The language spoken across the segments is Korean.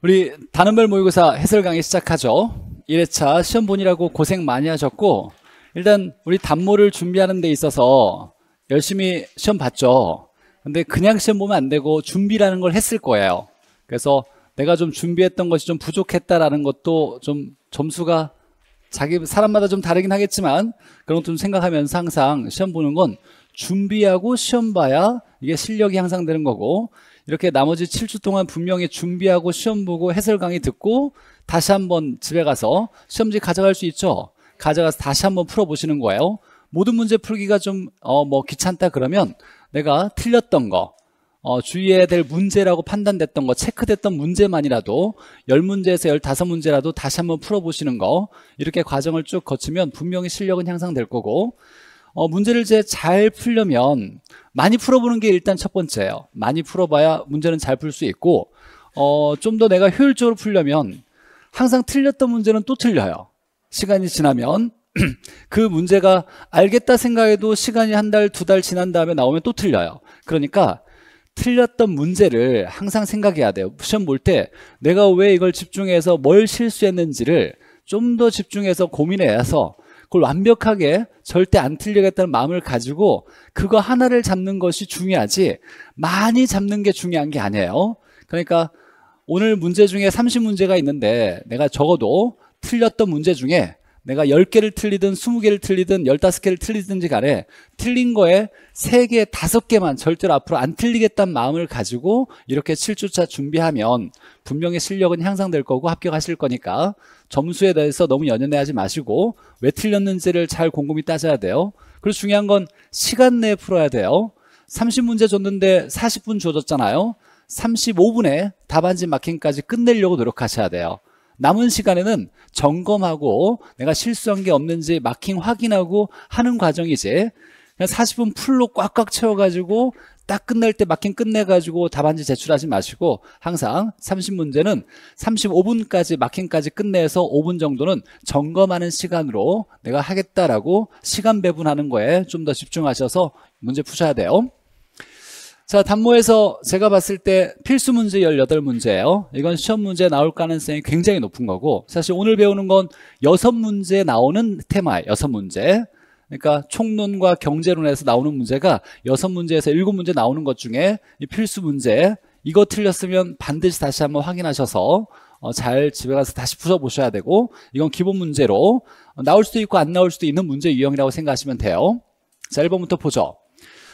우리 단원별 모의고사 해설 강의 시작하죠 1회차 시험 본이라고 고생 많이 하셨고 일단 우리 단모를 준비하는 데 있어서 열심히 시험 봤죠 근데 그냥 시험 보면 안 되고 준비라는 걸 했을 거예요 그래서 내가 좀 준비했던 것이 좀 부족했다라는 것도 좀 점수가 자기 사람마다 좀 다르긴 하겠지만 그런 것좀 생각하면서 항상 시험 보는 건 준비하고 시험 봐야 이게 실력이 향상되는 거고 이렇게 나머지 7주 동안 분명히 준비하고 시험 보고 해설 강의 듣고 다시 한번 집에 가서 시험지 가져갈 수 있죠. 가져가서 다시 한번 풀어보시는 거예요. 모든 문제 풀기가 좀어뭐 귀찮다 그러면 내가 틀렸던 거 어, 주의해야 될 문제라고 판단됐던 거 체크됐던 문제만이라도 10문제에서 15문제라도 다시 한번 풀어보시는 거 이렇게 과정을 쭉 거치면 분명히 실력은 향상될 거고 어, 문제를 이제 잘 풀려면 많이 풀어보는 게 일단 첫 번째예요. 많이 풀어봐야 문제는 잘 풀 수 있고 어, 좀 더 내가 효율적으로 풀려면 항상 틀렸던 문제는 또 틀려요. 시간이 지나면 그 문제가 알겠다 생각해도 시간이 한 달, 두 달 지난 다음에 나오면 또 틀려요. 그러니까 틀렸던 문제를 항상 생각해야 돼요. 시험 볼 때 내가 왜 이걸 집중해서 뭘 실수했는지를 좀 더 집중해서 고민해서 그걸 완벽하게 절대 안 틀리겠다는 마음을 가지고 그거 하나를 잡는 것이 중요하지 많이 잡는 게 중요한 게 아니에요. 그러니까 오늘 문제 중에 30문제가 있는데 내가 적어도 틀렸던 문제 중에 내가 10개를 틀리든 20개를 틀리든 15개를 틀리든지 간에 틀린 거에 3개, 5개만 절대로 앞으로 안 틀리겠다는 마음을 가지고 이렇게 7주차 준비하면 분명히 실력은 향상될 거고 합격하실 거니까 점수에 대해서 너무 연연해하지 마시고 왜 틀렸는지를 잘 곰곰이 따져야 돼요. 그리고 중요한 건 시간 내에 풀어야 돼요. 30문제 줬는데 40분 줘졌잖아요 35분에 답안지 마킹까지 끝내려고 노력하셔야 돼요. 남은 시간에는 점검하고 내가 실수한 게 없는지 마킹 확인하고 하는 과정이지 그냥 40분 풀로 꽉꽉 채워가지고 딱끝날때 막힌 끝내가지고 답안지 제출하지 마시고 항상 30문제는 35분까지 막힌까지 끝내서 5분 정도는 점검하는 시간으로 내가 하겠다라고 시간 배분하는 거에 좀 더 집중하셔서 문제 푸셔야 돼요. 자 단모에서 제가 봤을 때 필수 문제 18문제예요 이건 시험 문제 나올 가능성이 굉장히 높은 거고 사실 오늘 배우는 건 6문제 나오는 테마예요 6문제 그러니까 총론과 경제론에서 나오는 문제가 여섯 문제에서 일곱 문제 나오는 것 중에 필수 문제 이거 틀렸으면 반드시 다시 한번 확인하셔서 어, 잘 집에 가서 다시 풀어보셔야 되고 이건 기본 문제로 어, 나올 수도 있고 안 나올 수도 있는 문제 유형이라고 생각하시면 돼요 자 1번부터 보죠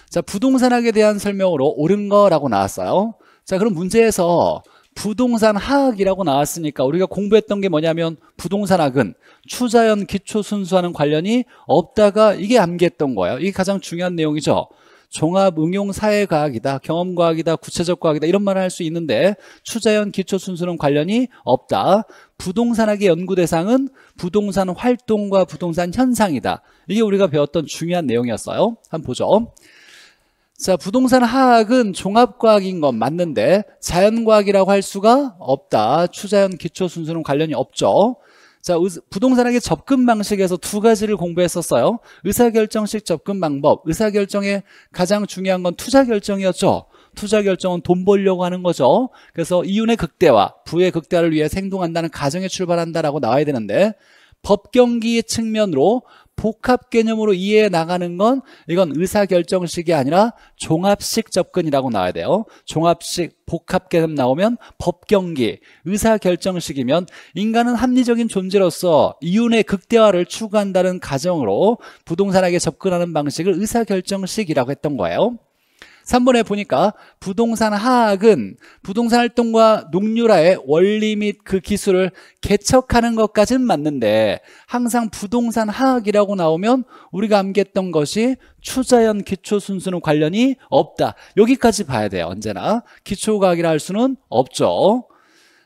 자 부동산학에 대한 설명으로 옳은 거라고 나왔어요 자 그럼 문제에서 부동산 학이라고 나왔으니까 우리가 공부했던 게 뭐냐면 부동산학은 추자연 기초 순수와는 관련이 없다가 이게 암기했던 거예요. 이게 가장 중요한 내용이죠. 종합 응용 사회과학이다, 경험과학이다, 구체적 과학이다 이런 말을 할 수 있는데 추자연 기초 순수는 관련이 없다. 부동산학의 연구 대상은 부동산 활동과 부동산 현상이다. 이게 우리가 배웠던 중요한 내용이었어요. 한번 보죠. 자, 부동산 화학은 종합과학인 건 맞는데 자연과학이라고 할 수가 없다. 추자연 기초 순서는 관련이 없죠. 자, 부동산학의 접근 방식에서 두 가지를 공부했었어요. 의사결정식 접근 방법. 의사결정의 가장 중요한 건 투자결정이었죠. 투자결정은 돈 벌려고 하는 거죠. 그래서 이윤의 극대화, 부의 극대화를 위해 행동한다는 가정에 출발한다라고 나와야 되는데 법경기 측면으로 복합 개념으로 이해해 나가는 건 이건 의사결정식이 아니라 종합식 접근이라고 나와야 돼요. 종합식, 복합 개념 나오면 법경기, 의사결정식이면 인간은 합리적인 존재로서 이윤의 극대화를 추구한다는 가정으로 부동산학에 접근하는 방식을 의사결정식이라고 했던 거예요. 3번에 보니까 부동산 하학은 부동산 활동과 농유라의 원리 및 그 기술을 개척하는 것까진 맞는데 항상 부동산 하학이라고 나오면 우리가 암기했던 것이 추자연 기초 순수는 관련이 없다. 여기까지 봐야 돼요. 언제나 기초과학이라 할 수는 없죠.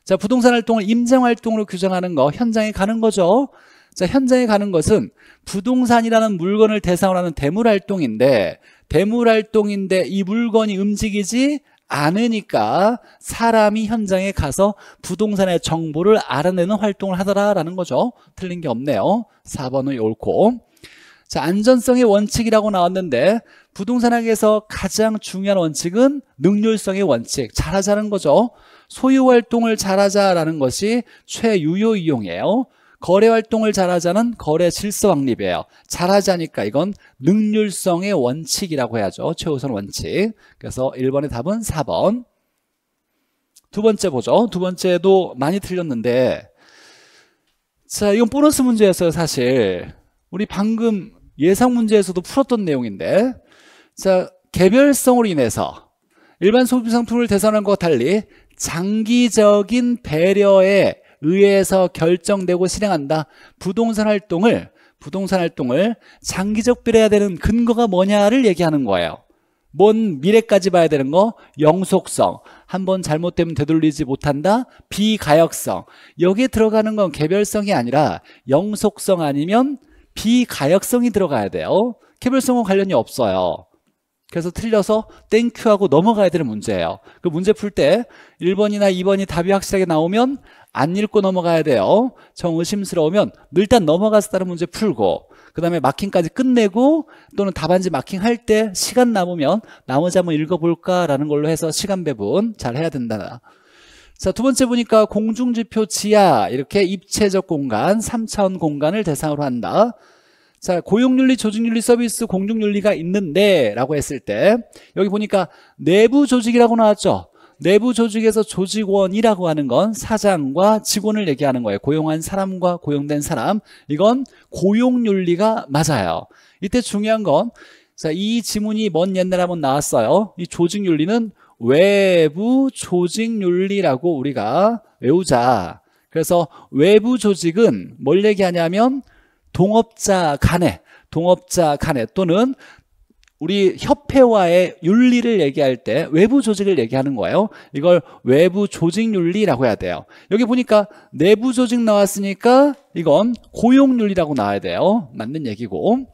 자, 부동산 활동을 임장 활동으로 규정하는 거 현장에 가는 거죠. 자, 현장에 가는 것은 부동산이라는 물건을 대상으로 하는 대물 활동인데 배물 활동인데 이 물건이 움직이지 않으니까 사람이 현장에 가서 부동산의 정보를 알아내는 활동을 하더라라는 거죠. 틀린 게 없네요. 4번은 옳고. 자, 안전성의 원칙이라고 나왔는데 부동산학에서 가장 중요한 원칙은 능률성의 원칙. 잘하자는 거죠. 소유 활동을 잘하자라는 것이 최유효 이용이에요. 거래 활동을 잘하자는 거래 질서 확립이에요. 잘하자니까 이건 능률성의 원칙이라고 해야죠. 최우선 원칙. 그래서 1번의 답은 4번. 두 번째 보죠. 두 번째도 많이 틀렸는데 자 이건 보너스 문제였어요 사실. 우리 방금 예상 문제에서도 풀었던 내용인데 자 개별성으로 인해서 일반 소비상품을 대상한 것과 달리 장기적인 배려에 의해서 결정되고 실행한다. 부동산 활동을 부동산 활동을 장기적 비례해야 되는 근거가 뭐냐를 얘기하는 거예요. 뭔 미래까지 봐야 되는 거 영속성 한번 잘못되면 되돌리지 못한다 비가역성 여기에 들어가는 건 개별성이 아니라 영속성 아니면 비가역성이 들어가야 돼요 개별성은 관련이 없어요 그래서 틀려서 땡큐하고 넘어가야 되는 문제예요 그 문제 풀 때 1번이나 2번이 답이 확실하게 나오면 안 읽고 넘어가야 돼요 정 의심스러우면 일단 넘어가서 다른 문제 풀고 그 다음에 마킹까지 끝내고 또는 답안지 마킹할 때 시간 남으면 나머지 한번 읽어볼까라는 걸로 해서 시간 배분 잘 해야 된다 자, 두 번째 보니까 공중지표 지하 이렇게 입체적 공간, 3차원 공간을 대상으로 한다. 자 고용윤리, 조직윤리, 서비스, 공중윤리가 있는데 라고 했을 때 여기 보니까 내부 조직이라고 나왔죠. 내부 조직에서 조직원이라고 하는 건 사장과 직원을 얘기하는 거예요. 고용한 사람과 고용된 사람. 이건 고용윤리가 맞아요. 이때 중요한 건 자, 이 지문이 먼 옛날에 한번 나왔어요. 이 조직윤리는 외부 조직윤리라고 우리가 외우자. 그래서 외부 조직은 뭘 얘기하냐면 동업자 간에 동업자 간에 또는 우리 협회와의 윤리를 얘기할 때 외부 조직을 얘기하는 거예요 이걸 외부 조직 윤리라고 해야 돼요 여기 보니까 내부 조직 나왔으니까 이건 고용 윤리라고 나와야 돼요 맞는 얘기고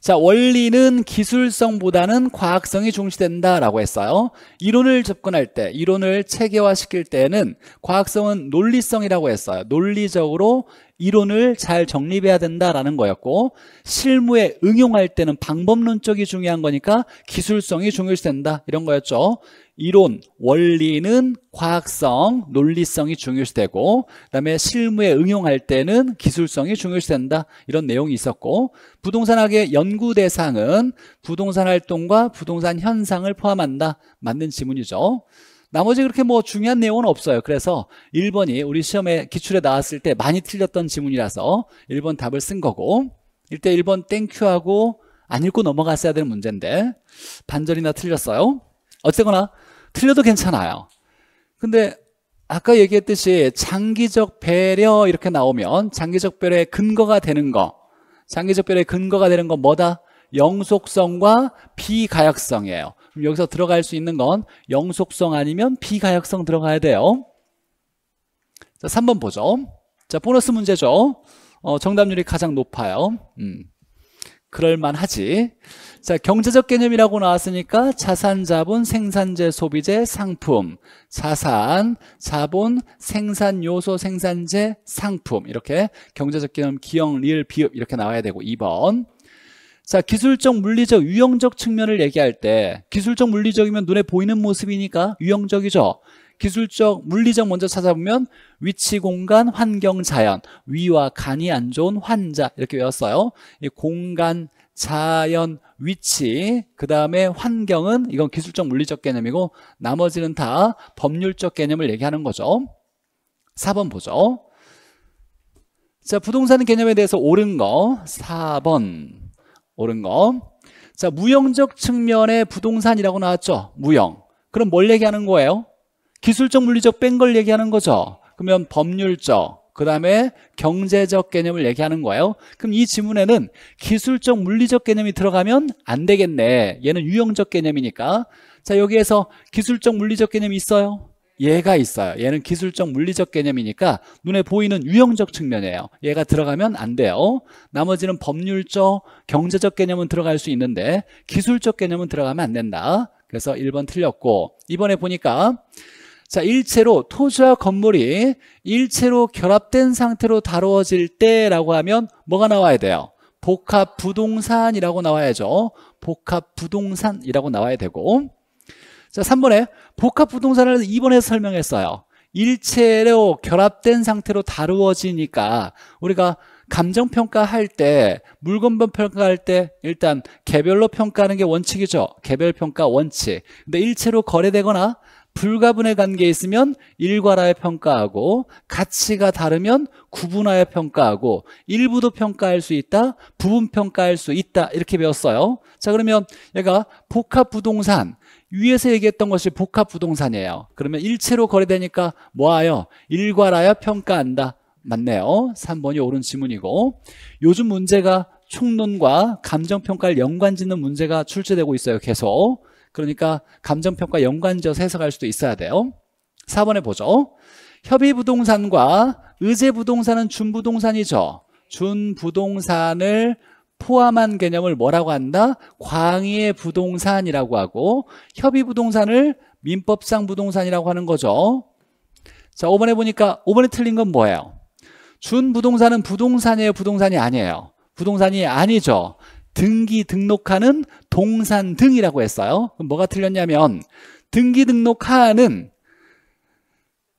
자 원리는 기술성보다는 과학성이 중시된다라고 했어요 이론을 접근할 때 이론을 체계화시킬 때는 과학성은 논리성이라고 했어요 논리적으로 이론을 잘 정립해야 된다라는 거였고 실무에 응용할 때는 방법론 쪽이 중요한 거니까 기술성이 중요시된다 이런 거였죠 이론, 원리는 과학성, 논리성이 중요시되고 그다음에 실무에 응용할 때는 기술성이 중요시된다 이런 내용이 있었고 부동산학의 연구 대상은 부동산 활동과 부동산 현상을 포함한다 맞는 지문이죠 나머지 그렇게 뭐 중요한 내용은 없어요 그래서 1번이 우리 시험에 기출에 나왔을 때 많이 틀렸던 지문이라서 1번 답을 쓴 거고 일단 1번 땡큐하고 안 읽고 넘어갔어야 되는 문제인데 반절이나 틀렸어요 어쨌거나 틀려도 괜찮아요 근데 아까 얘기했듯이 장기적 배려 이렇게 나오면 장기적 배려의 근거가 되는 거 장기적 배려의 근거가 되는 건 뭐다? 영속성과 비가역성이에요 그럼 여기서 들어갈 수 있는 건 영속성 아니면 비가역성 들어가야 돼요. 자, 3번 보죠. 자, 보너스 문제죠. 어, 정답률이 가장 높아요. 음. 그럴만하지. 자, 경제적 개념이라고 나왔으니까 자산, 자본, 생산재, 소비재, 상품. 자산, 자본, 생산, 요소, 생산재, 상품. 이렇게 경제적 개념, 기형, 리을, 비읍 이렇게 나와야 되고 2번. 자 기술적 물리적 유형적 측면을 얘기할 때 기술적 물리적이면 눈에 보이는 모습이니까 유형적이죠 기술적 물리적 먼저 찾아보면 위치 공간 환경 자연 위와 간이 안 좋은 환자 이렇게 외웠어요 이 공간 자연 위치 그 다음에 환경은 이건 기술적 물리적 개념이고 나머지는 다 법률적 개념을 얘기하는 거죠 4번 보죠 자 부동산 개념에 대해서 옳은 거 4번 옳은 거. 자, 무형적 측면의 부동산이라고 나왔죠. 무형. 그럼 뭘 얘기하는 거예요? 기술적, 물리적 뺀 걸 얘기하는 거죠. 그러면 법률적, 그 다음에 경제적 개념을 얘기하는 거예요. 그럼 이 지문에는 기술적, 물리적 개념이 들어가면 안 되겠네. 얘는 유형적 개념이니까. 자, 여기에서 기술적, 물리적 개념이 있어요. 얘가 있어요. 얘는 기술적 물리적 개념이니까 눈에 보이는 유형적 측면이에요. 얘가 들어가면 안 돼요. 나머지는 법률적, 경제적 개념은 들어갈 수 있는데 기술적 개념은 들어가면 안 된다. 그래서 1번 틀렸고 이번에 보니까 자 일체로 토지와 건물이 일체로 결합된 상태로 다루어질 때라고 하면 뭐가 나와야 돼요? 복합부동산이라고 나와야죠. 복합부동산이라고 나와야 되고 자, 3번에 복합부동산을 2번에서 설명했어요. 일체로 결합된 상태로 다루어지니까 우리가 감정평가할 때, 물건별 평가할 때 일단 개별로 평가하는 게 원칙이죠. 개별평가 원칙. 근데 일체로 거래되거나 불가분의 관계에 있으면 일괄하여 평가하고 가치가 다르면 구분하여 평가하고 일부도 평가할 수 있다 부분 평가할 수 있다 이렇게 배웠어요 자 그러면 얘가 복합부동산 위에서 얘기했던 것이 복합부동산이에요. 그러면 일체로 거래되니까 뭐하여? 일괄하여 평가한다. 맞네요. 3번이 옳은 지문이고 요즘 문제가 총론과 감정평가를 연관짓는 문제가 출제되고 있어요. 계속. 그러니까 감정평가 연관지어서 해석할 수도 있어야 돼요. 4번에 보죠. 협의부동산과 의제부동산은 준부동산이죠. 준부동산을 포함한 개념을 뭐라고 한다? 광의의 부동산이라고 하고 협의 부동산을 민법상 부동산이라고 하는 거죠. 자, 5번에 보니까 5번에 틀린 건 뭐예요? 준 부동산은 부동산이에요, 부동산이 아니에요. 부동산이 아니죠. 등기 등록하는 동산 등이라고 했어요. 그럼 뭐가 틀렸냐면 등기 등록하는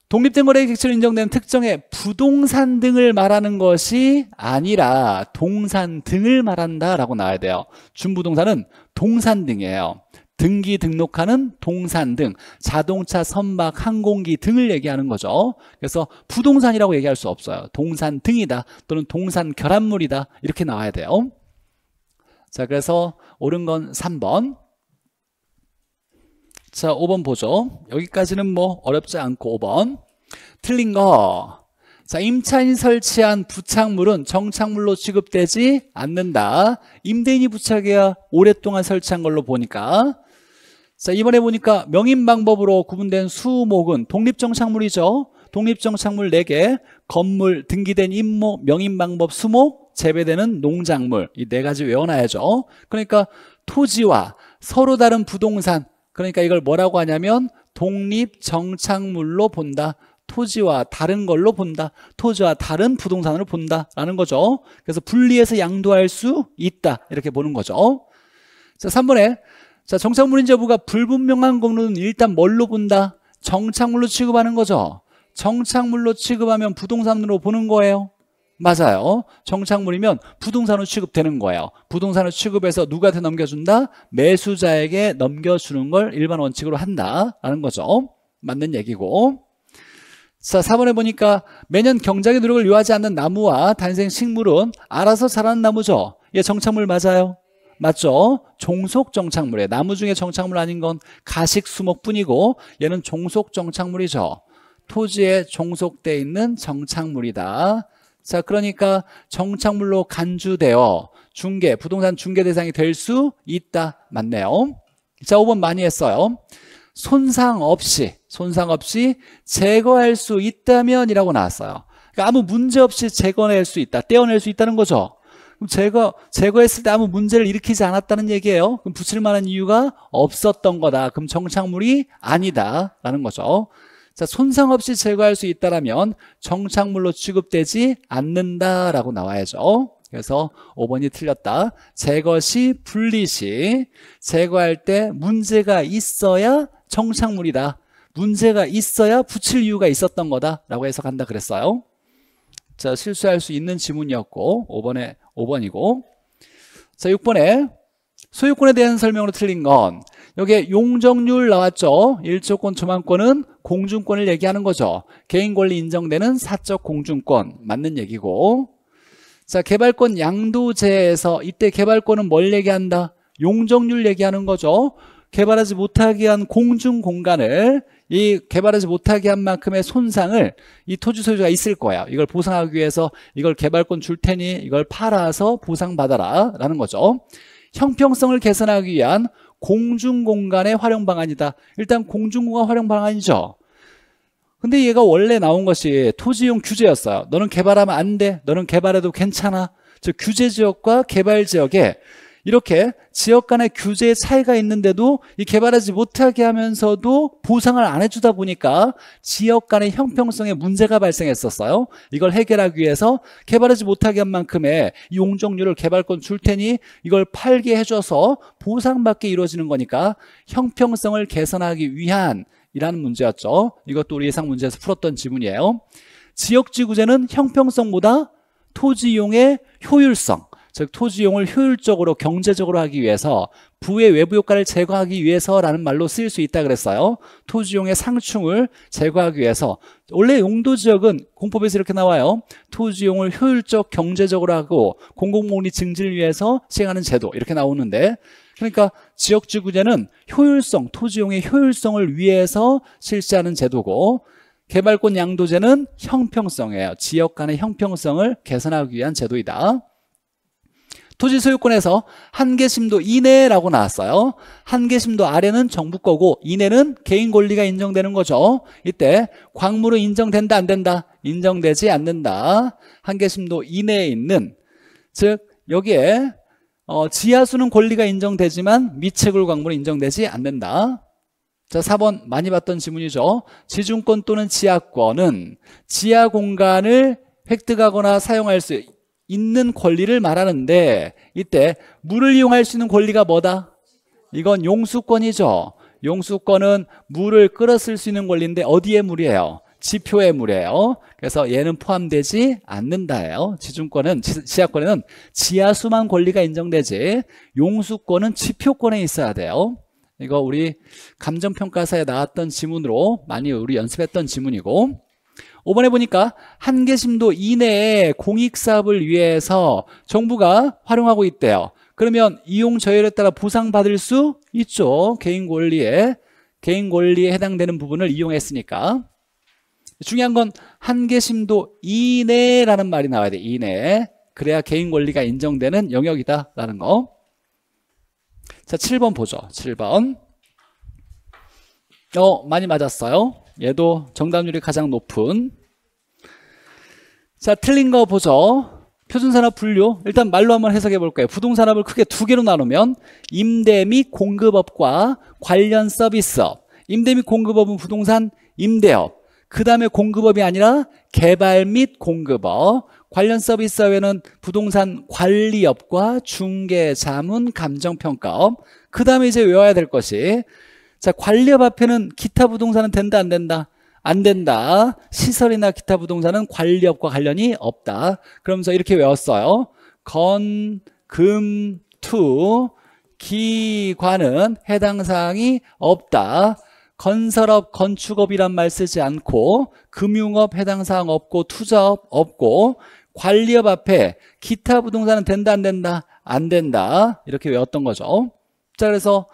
독립된 거래의 객체로 인정된 특정의 부동산 등을 말하는 것이 아니라 동산 등을 말한다라고 나와야 돼요. 준부동산은 동산 등이에요. 등기 등록하는 동산 등 자동차, 선박, 항공기 등을 얘기하는 거죠. 그래서 부동산이라고 얘기할 수 없어요. 동산 등이다 또는 동산 결합물이다 이렇게 나와야 돼요. 자 그래서 옳은 건 3번 자 5번 보죠 여기까지는 뭐 어렵지 않고 5번 틀린 거 자, 임차인 설치한 부착물은 정착물로 취급되지 않는다. 임대인이 부착해야 오랫동안 설치한 걸로 보니까. 자, 이번에 보니까 명인 방법으로 구분된 수목은 독립정착물이죠. 독립정착물 4개, 건물, 등기된 임목, 명인 방법, 수목, 재배되는 농작물. 이 네 가지 외워놔야죠. 그러니까 토지와 서로 다른 부동산, 그러니까 이걸 뭐라고 하냐면 독립정착물로 본다. 토지와 다른 걸로 본다. 토지와 다른 부동산으로 본다라는 거죠. 그래서 분리해서 양도할 수 있다. 이렇게 보는 거죠. 자, 3번에 자, 정착물인 여부가 불분명한 경우는 일단 뭘로 본다? 정착물로 취급하는 거죠. 정착물로 취급하면 부동산으로 보는 거예요. 맞아요. 정착물이면 부동산으로 취급되는 거예요. 부동산으로 취급해서 누구한테 넘겨준다? 매수자에게 넘겨주는 걸 일반 원칙으로 한다라는 거죠. 맞는 얘기고. 자, 4번에 보니까 매년 경작의 노력을 요하지 않는 나무와 단생 식물은 알아서 자라는 나무죠. 얘 정착물 맞아요. 맞죠? 종속 정착물에 나무 중에 정착물 아닌 건 가식 수목뿐이고 얘는 종속 정착물이죠. 토지에 종속돼 있는 정착물이다. 자, 그러니까 정착물로 간주되어 중개, 부동산 중개 대상이 될 수 있다. 맞네요. 자, 5번 많이 했어요. 손상 없이, 손상 없이 제거할 수 있다면 이라고 나왔어요. 그러니까 아무 문제 없이 제거낼 수 있다. 떼어낼 수 있다는 거죠. 그럼 제거, 제거했을 때 아무 문제를 일으키지 않았다는 얘기예요. 그럼 붙일 만한 이유가 없었던 거다. 그럼 정착물이 아니다라는 거죠. 자, 손상 없이 제거할 수 있다라면 정착물로 취급되지 않는다라고 나와야죠. 그래서 5번이 틀렸다. 제거 시, 분리 시 제거할 때 문제가 있어야 정착물이다. 문제가 있어야 붙일 이유가 있었던 거다라고 해석한다 그랬어요. 자, 실수할 수 있는 지문이었고 5번에 5번이고 자, 6번에 소유권에 대한 설명으로 틀린 건 여기에 용적률 나왔죠. 일조권, 조망권은 공중권을 얘기하는 거죠. 개인권리 인정되는 사적 공중권 맞는 얘기고 자 개발권 양도제에서 이때 개발권은 뭘 얘기한다? 용적률 얘기하는 거죠. 개발하지 못하게 한 공중 공간을 이 개발하지 못하게 한 만큼의 손상을 이 토지 소유자가 있을 거야. 이걸 보상하기 위해서 이걸 개발권 줄 테니 이걸 팔아서 보상받아라 라는 거죠. 형평성을 개선하기 위한 공중공간의 활용 방안이다. 일단 공중공간 활용 방안이죠. 근데 얘가 원래 나온 것이 토지용 규제였어요. 너는 개발하면 안 돼. 너는 개발해도 괜찮아. 즉 규제 지역과 개발 지역에 이렇게 지역 간의 규제의 차이가 있는데도 이 개발하지 못하게 하면서도 보상을 안 해주다 보니까 지역 간의 형평성에 문제가 발생했었어요. 이걸 해결하기 위해서 개발하지 못하게 한 만큼의 용적률을 개발권 줄 테니 이걸 팔게 해줘서 보상받게 이루어지는 거니까 형평성을 개선하기 위한 이라는 문제였죠. 이것도 우리 예상 문제에서 풀었던 지문이에요. 지역지구제는 형평성보다 토지 이용의 효율성 즉 토지용을 효율적으로 경제적으로 하기 위해서 부의 외부 효과를 제거하기 위해서라는 말로 쓰일 수 있다 그랬어요. 토지용의 상충을 제거하기 위해서 원래 용도 지역은 공법에서 이렇게 나와요. 토지용을 효율적 경제적으로 하고 공공목리 증진을 위해서 시행하는 제도 이렇게 나오는데 그러니까 지역주구제는 효율성, 토지용의 효율성을 위해서 실시하는 제도고 개발권 양도제는 형평성이에요. 지역 간의 형평성을 개선하기 위한 제도이다. 토지 소유권에서 한계심도 이내라고 나왔어요. 한계심도 아래는 정부 거고 이내는 개인 권리가 인정되는 거죠. 이때 광무로 인정된다 안 된다? 인정되지 않는다. 한계심도 이내에 있는 즉 여기에 어, 지하수는 권리가 인정되지만 미채굴 광물은 인정되지 않는다. 자, 4번 많이 봤던 지문이죠. 지중권 또는 지하권은 지하 공간을 획득하거나 사용할 수 있는 권리를 말하는데 이때 물을 이용할 수 있는 권리가 뭐다? 이건 용수권이죠. 용수권은 물을 끌어쓸 수 있는 권리인데 어디에 물이에요? 지표의 물이에요. 그래서 얘는 포함되지 않는다예요. 지중권은 지하권에는 지하수만 권리가 인정되지 용수권은 지표권에 있어야 돼요. 이거 우리 감정평가사에 나왔던 지문으로 많이 우리 연습했던 지문이고 5번에 보니까 한계심도 이내에 공익사업을 위해서 정부가 활용하고 있대요. 그러면 이용 저열에 따라 보상받을 수 있죠. 개인 권리에 개인 권리에 해당되는 부분을 이용했으니까. 중요한 건 한계심도 이내라는 말이 나와야 돼. 이내. 그래야 개인 권리가 인정되는 영역이다라는 거. 자, 7번 보죠. 7번. 어, 많이 맞았어요. 얘도 정답률이 가장 높은 자 틀린 거 보죠 표준산업 분류 일단 말로 한번 해석해 볼까요 부동산업을 크게 두 개로 나누면 임대 및 공급업과 관련 서비스업 임대 및 공급업은 부동산 임대업 그 다음에 공급업이 아니라 개발 및 공급업 관련 서비스업에는 부동산 관리업과 중개, 자문, 감정평가업 그 다음에 이제 외워야 될 것이 자, 관리업 앞에는 기타 부동산은 된다, 안 된다? 안 된다. 시설이나 기타 부동산은 관리업과 관련이 없다. 그러면서 이렇게 외웠어요. 건, 금, 투, 기관은 해당 사항이 없다. 건설업, 건축업이란 말 쓰지 않고 금융업 해당 사항 없고 투자업 없고 관리업 앞에 기타 부동산은 된다 안 된다? 안 된다. 이렇게 외웠던 거죠. 자, 그래서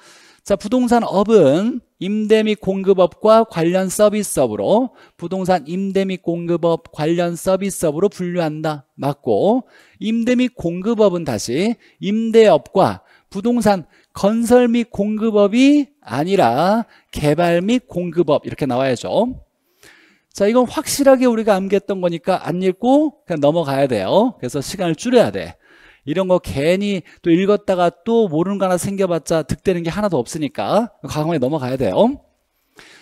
자, 부동산업은 임대 및 공급업과 관련 서비스업으로 부동산 임대 및 공급업 관련 서비스업으로 분류한다. 맞고 임대 및 공급업은 다시 임대업과 부동산 건설 및 공급업이 아니라 개발 및 공급업 이렇게 나와야죠. 자, 이건 확실하게 우리가 암기했던 거니까 안 읽고 그냥 넘어가야 돼요. 그래서 시간을 줄여야 돼. 이런 거 괜히 또 읽었다가 또 모르는 거 하나 생겨봤자 득되는 게 하나도 없으니까 과감하게 넘어가야 돼요.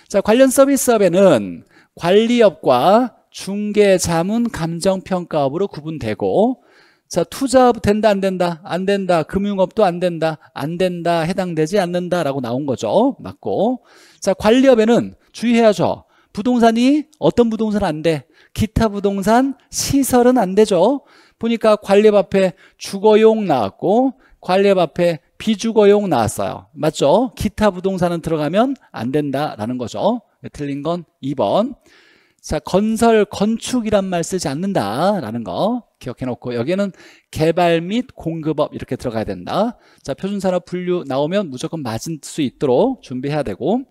자, 관련 서비스업에는 관리업과 중개자문 감정평가업으로 구분되고 자, 투자업 된다 안 된다? 안 된다. 금융업도 안 된다. 안 된다. 해당되지 않는다라고 나온 거죠. 맞고. 자, 관리업에는 주의해야죠. 부동산이 어떤 부동산 안 돼? 기타 부동산 시설은 안 되죠. 보니까 관례 앞에 주거용 나왔고 관례 앞에 비주거용 나왔어요. 맞죠? 기타 부동산은 들어가면 안 된다라는 거죠. 네, 틀린 건 2번. 자, 건설, 건축이란 말 쓰지 않는다라는 거 기억해 놓고 여기에는 개발 및 공급업 이렇게 들어가야 된다. 자, 표준산업 분류 나오면 무조건 맞을 수 있도록 준비해야 되고